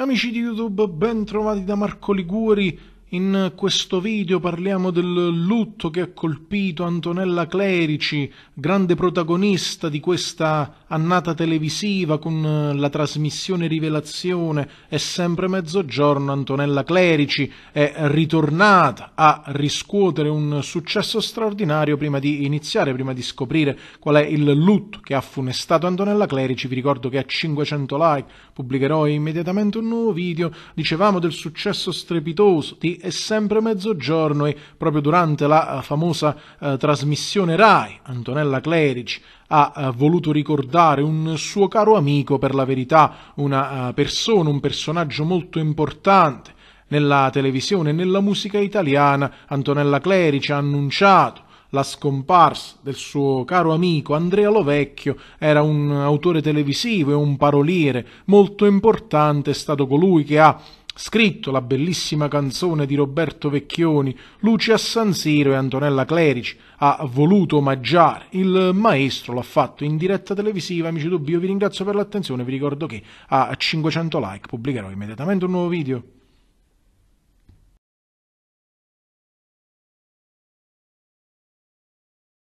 Amici di YouTube, ben trovati da Marco Liguri in questo video parliamo del lutto che ha colpito Antonella Clerici, grande protagonista di questa annata televisiva con la trasmissione Rivelazione. È sempre mezzogiorno, Antonella Clerici è ritornata a riscuotere un successo straordinario prima di iniziare, prima di scoprire qual è il lutto che ha funestato Antonella Clerici. Vi ricordo che a 500 like pubblicherò immediatamente un nuovo video. Dicevamo del successo strepitoso di è sempre mezzogiorno e proprio durante la eh, famosa eh, trasmissione RAI Antonella Clerici ha eh, voluto ricordare un suo caro amico, per la verità una uh, persona, un personaggio molto importante nella televisione e nella musica italiana. Antonella Clerici ha annunciato la scomparsa del suo caro amico Andrea Lovecchio, era un autore televisivo e un paroliere molto importante, è stato colui che ha scritto la bellissima canzone di Roberto Vecchioni, Lucia Sansiro e Antonella Clerici, ha voluto omaggiare il maestro, l'ha fatto in diretta televisiva. Amici Dubbio, vi ringrazio per l'attenzione, vi ricordo che a 500 like pubblicherò immediatamente un nuovo video.